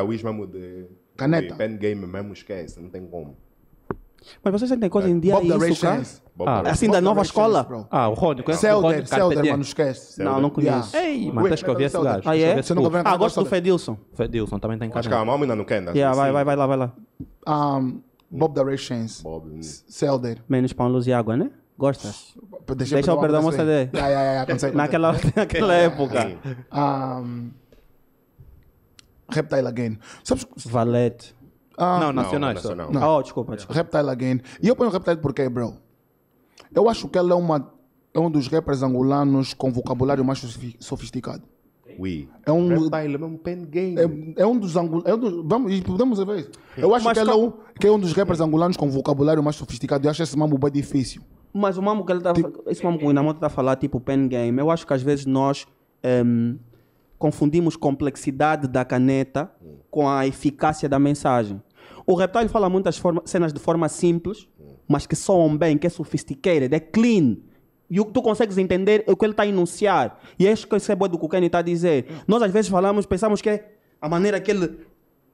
Araújo mesmo de, Caneta. pen game mesmo esquece, não tem como. Mas vocês sentem coisa em dia Bob isso, cara? Ah, assim, Bob da nova escola? Ah, o Rony, conhece o Rony? Selder, mano, esquece. Não, não conheço. Yeah. Ei, mas tens que ouvir esse gajo. É? Ah, é? Você ah, gosto do é? Fedilson. Fedilson, também tem tá cara. Acho que a mão ainda não quer, Yeah, vai, vai, vai lá, vai lá. Um, Bob da Ray Chains. Bob. Hum. Selder. Menos pão, luz e água, né? Gostas? Deixa, Deixa eu perder o CD. Naquela, naquela época. Um, Reptile Again. Sabes? Valete. Ah, não, nacionais. Não. Ah, oh, desculpa, desculpa. Reptile Again. E eu ponho Reptile porque, bro, eu acho que ele é, uma, é um dos rappers angolanos com vocabulário mais sofisticado. Oui. É um Reptile, é um pen game. É, é um dos angolanos. É um vamos, podemos ver isso. É. Eu acho que, ele é um, que é um dos rappers angolanos com vocabulário mais sofisticado. Eu acho esse mambo bem difícil. Mas o mambo que ele está, tipo, esse mambo que o Inamoto está a falar, tipo pen game, eu acho que às vezes nós. Um, ehm, confundimos complexidade da caneta com a eficácia da mensagem. O Reptile fala muitas forma, cenas de forma simples, mas que soam bem, que é sophisticated, é clean. E tu consegues entender é o que ele está a enunciar. E é isso que é do que o Kenny está a dizer. Nós às vezes falamos, pensamos que é a maneira que ele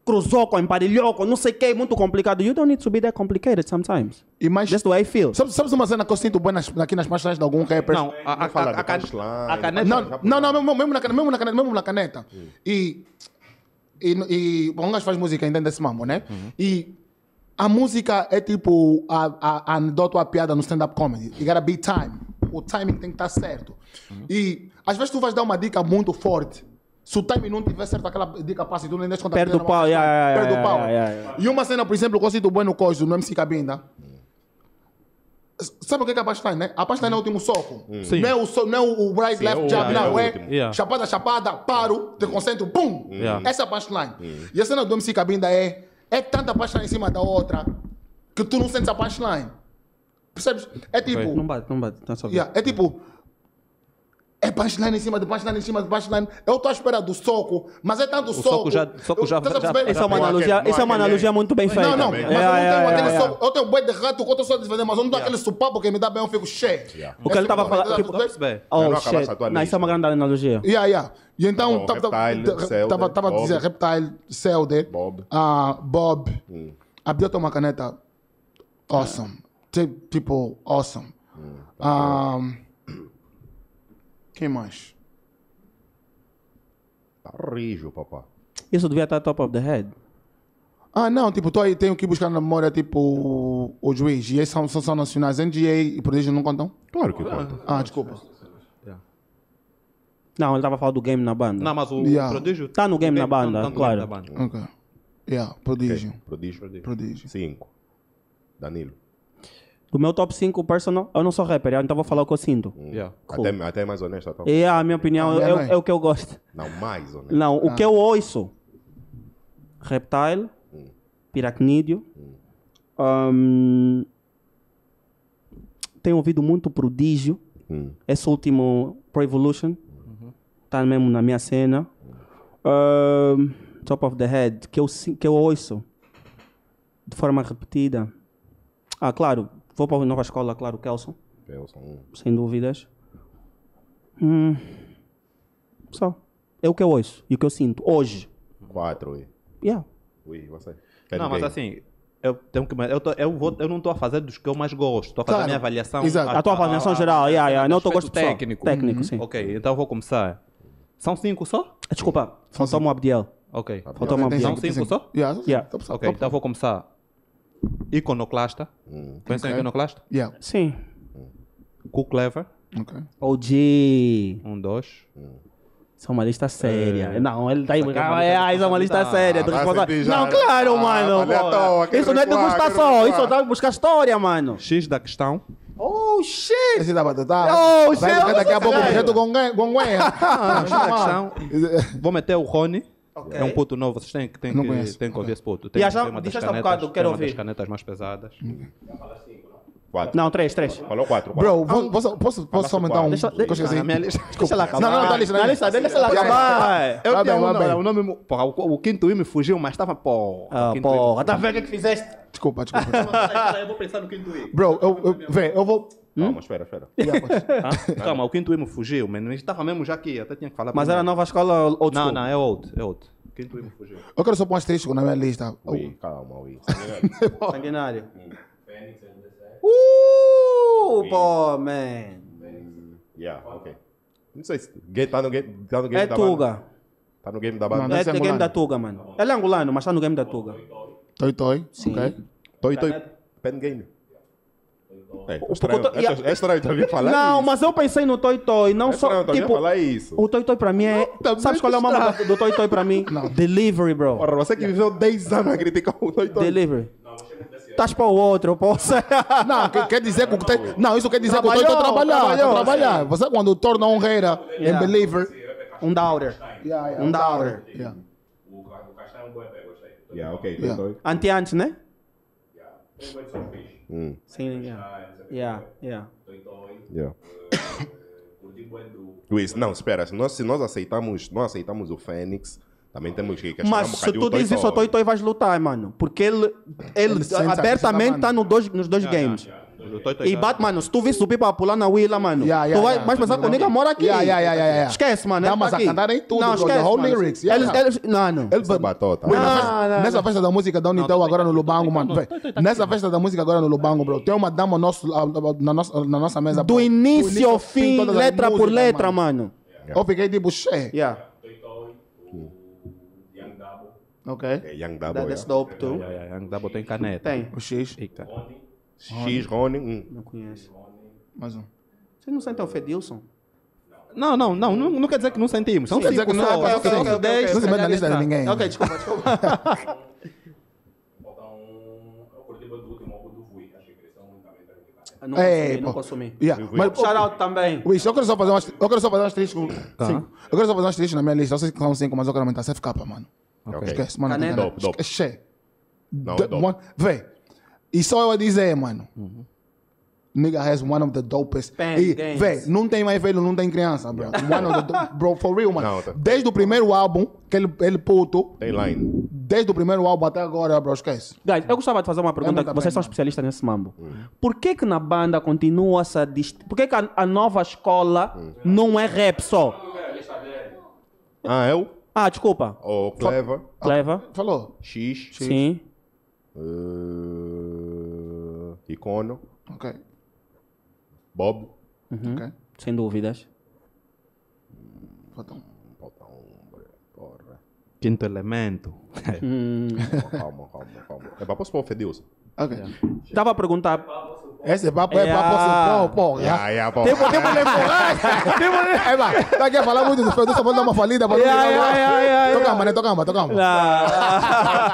cruzou com, emparelhou com, não sei o que, muito complicado. You don't need to be that complicated sometimes. E mais, That's the way I feel. Sabes, sabes uma cena que eu sinto bem aqui nas punchlines de algum rapper? Não, a, a, a, a, caneta. Não, não, não, mesmo na caneta. Mesmo na caneta, mesmo na caneta. E, e, e um gajo faz música, entende esse mambo, né? Uhum. E a música é tipo a, a, anedota ou a piada no stand-up comedy. You gotta be time. O timing tem que estar tá certo. Uhum. E às vezes tu vais dar uma dica muito forte se o time não tiver certo, aquela de capacidade, não deixa contar. Perde o pau, yeah, yeah, Perde o pau. E uma cena, por exemplo, que eu cito Bueno Cois, no MC Cabinda. Sabe o que é a Bastein, né? A Bastein é o último soco. Hum. Sim. Não é o, so, não é o right, Sim, é left, é jab, não. É, é chapada, chapada, paro, te hum. concentro, pum. Hum. Essa é a E a cena do MC Cabinda é... É tanta Bastein em cima da outra que tu não sentes a punchline. Percebes? É tipo... Não bate, não bate. Tá só yeah, é tipo punchline em cima de punchline em cima de punchline. Eu estou à espera do soco, mas é tanto tá o soco. soco, já, soco eu, já, já, já, é uma é analogia, é uma analogia muito bem feita. Não, não, mas é, eu não tenho é, aquele é, é, soco. Eu tenho boi de rato que eu estou só de mas eu não dou aquele supapo que me dá bem, eu fico cheio. É o que ele estava falando. Tipo, oh, shit. Não, isso é uma grande analogia. Yeah, yeah. E então, estava a dizer Reptile, Celde, Bob, uh, Bob hum. abriu uma caneta awesome. Tipo, awesome. Hum, um, tá ah, quem mais? Tá rijo, papá. Isso devia estar top of the head. Ah, não, tipo, tô aí, tenho que buscar na memória, tipo, o, juiz. E esses são, são, são nacionais. NGA e prodígio não contam? Claro que contam. Ah, desculpa. Não, ele estava falando do game na banda. Não, mas o Yeah. prodígio. Tá no game na banda, tá claro. game da banda. Ok. Yeah, Prodígio. Prodígio. Prodígio. Prodígio. Cinco. Danilo do meu top 5 personal, eu não sou rapper, então vou falar o que eu sinto. Hum. Yeah. Cool. Até, até mais honesto. Tá é a minha opinião, é, é, é, o que eu gosto. Não, mais honesto. Não, o ah. que eu ouço, Reptile, hum. Piracnídeo, hum. um, tenho ouvido muito Prodígio, hum. esse último Pro Evolution, uhum. tá mesmo na minha cena. Um, top of the Head, que eu, que eu ouço de forma repetida. Ah, claro, Vou para a nova escola, claro, Kelson. Kelson. Sem dúvidas. Hum. Só. É o que eu ouço e o que eu sinto hoje. Quatro, ui. Yeah. Ui, você. Quer não, ninguém? mas assim, eu tenho que eu, tô, eu, vou, eu não estou a fazer dos que eu mais gosto, estou a fazer claro. a minha avaliação. Exato. A, a tua ah, avaliação a, a, geral, ah, yeah, yeah. não estou gosto técnico. Pessoal. Técnico, uhum. sim. Ok, então vou começar. São cinco só? Desculpa, faltou-me o Abdiel. Ok. Faltou-me o Abdiel. São cinco só? Yeah, então, ok, então vou começar. Iconoclasta. Hum. Conhecem okay. Iconoclasta? Yeah. Sim. Cook Lever. Okay. OG. Um, dois. Isso é uma lista séria. É. Não, ele tá aí. Ah, é, tá isso é uma lista séria. Ah, já, não, claro, ah, mano. isso não é degustação. Isso é buscar história, mano. X da questão. Oh, shit! Esse da batata. Oh, shit! Daqui a pouco o projeto Gonguenha. Ah, é. Vou meter o Rony. Okay. É um puto novo, vocês têm, têm, que, têm que ouvir okay. esse puto. Tem, e já, tem deixa canetas, um bocado, quero ouvir. Tem canetas mais pesadas. Quatro. Não, três, três. Falou quatro. quatro. Bro, ah, vou, posso, posso, posso só aumentar um? Deixa, de, deixa, assim. minha lista. deixa lá acabar. Não, não, não, lista. Na lista, deixa lá acabar. Eu tenho um nome. O, nome porra, o, o quinto I me fugiu, mas estava pô. Ah, porra, tá vendo o que fizeste? Desculpa, desculpa. Eu vou pensar no quinto I. Bro, eu, eu, vem, eu vou... Hum? Calma, espera, espera. Ah, calma, o quinto emo fugiu, mano. Estava mesmo já aqui, até tinha que falar. Mas era nova escola ou Não, não, é outro é outro Quinto emo fugiu. Eu quero só pôr um asterisco na minha lista. Ui, calma, ui. Sanguinário. Uh, pô, man. Yeah, ok. Não sei se. Tá no game, tá no game é da Tuga. Banda. Tá no game da banda. É, não, é, é no game da Tuga, mano. Ele é angolano, mas tá no game da Tuga. Toy Toy? Sim. Okay. Toy Toy. Tá, tá. Pen Game. É, tá estranho. Conta... É, tá- é tá Não, mas eu pensei no Toy Toy, não é só. Estranho, tá tipo, falar isso. O Toy Toy pra mim é. Não, Sabes qual é o nome do Toy Toy pra mim? Não. Delivery, bro. Porra, você que viveu 10 anos a criticar o Toy Toy. Delivery. Estás para o outro, eu posso. Não, que, quer dizer que. Tem, não, isso quer dizer trabalhou, que o Toy Toy trabalhar. Trabalhou, trabalhar. É. Você quando torna honreira yeah. em believer. Um Dauer. Yeah, yeah, um Dauer. O Castanho é um bom, eu gostei. Yeah, ok. Toy. Antes, né? They went on fish. Mm. yeah. Yeah, então, então, yeah. Yeah. Luiz, não, espera, se nós, se nós aceitamos, não aceitamos o Fênix, também temos que questionar Mas um se tu dizes isso, o Toy Toy vais lutar, mano. Porque ele, ele, ele abertamente está no dois, nos dois yeah, games. Yeah, e Batman, se tu visse o Pipa pular na Willa, mano, yeah, yeah, tu vai yeah, mais pensar que o nigga mora aqui. Esquece, mano. Não, mas tá a cantar em tudo, não, esquece, the whole lyrics. não, não. Ele bateu, tá? Nessa festa da música da Unitel agora no Lubango, mano. Nessa festa da música agora no Lubango, bro, tem uma dama nosso, na, nossa, na nossa mesa. Do início ao fim, letra por letra, mano. Eu fiquei tipo, che. Yeah. Ok. Young Double. that's dope too. Young Double tem caneta. Tem. O X. Eita. X, Rony. 1. Não conhece. Mais um. Vocês não sentem o Fedilson? Não, não, não, não, não quer dizer que não sentimos. São quer dizer não. 10, não se mete na lista de ninguém. Ok, desculpa, desculpa. Não é, consumi, não consumi. É, yeah. Mas, Shout out também. Ui, eu quero só fazer umas, eu quero só fazer umas tristes com. Tá. Cinco. Eu quero só fazer umas tristes na minha lista. Eu sei que são cinco, mas eu quero aumentar. Sete capa, mano. Okay. Esquece, mano. Caneta. Tá Esquece. Não, é dope. Vê. E só eu a dizer, mano. Uhum. Nigga has one of the dopest. Bang, e, vê, não tem mais velho, não tem criança, bro. One of the bro, for real, mano. Não, tá. Desde o primeiro álbum, que ele, ele puto. line. Desde o primeiro álbum até agora, bro, esquece. Guys, eu gostava de fazer uma pergunta. vocês bem, são especialistas nesse mambo. Hum. Por que que na banda continua essa... Dist... Por que que a, a nova escola hum. não é rap só? Ah, eu? É ah, desculpa. Oh, Clever. Ah, Clever. Ah, falou. X. X. Sim. Uh... Eh, Icono. Ok. Bob. Uhum. Okay. Sem dúvidas. Faltam. Faltam. Porra. Quinto elemento. É. Hum. calma, calma, calma. É, posso pôr o Fedilson? Ok. Estava a perguntar esse é papo é papo assim, pão, pão. Ya, ya, pão. Temos tempo de empurrar. Temos Tá aqui a falar muito dos feitos, só vou dar uma falida. Ya, ya, ya, ya. Toca, Tô calma, mané, toca.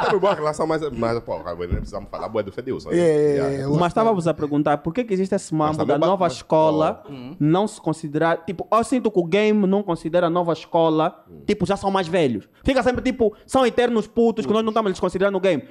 Temos boa relação, mas, mas pô, precisamos falar boa do Fedeus. Mas estávamos a perguntar, por que que existe esse mambo da nova escola hum. não se considerar, tipo, eu sinto que o game não considera a nova escola, hum. tipo, já são mais velhos. Fica sempre, tipo, são eternos putos que nós não estamos lhes considerando o game.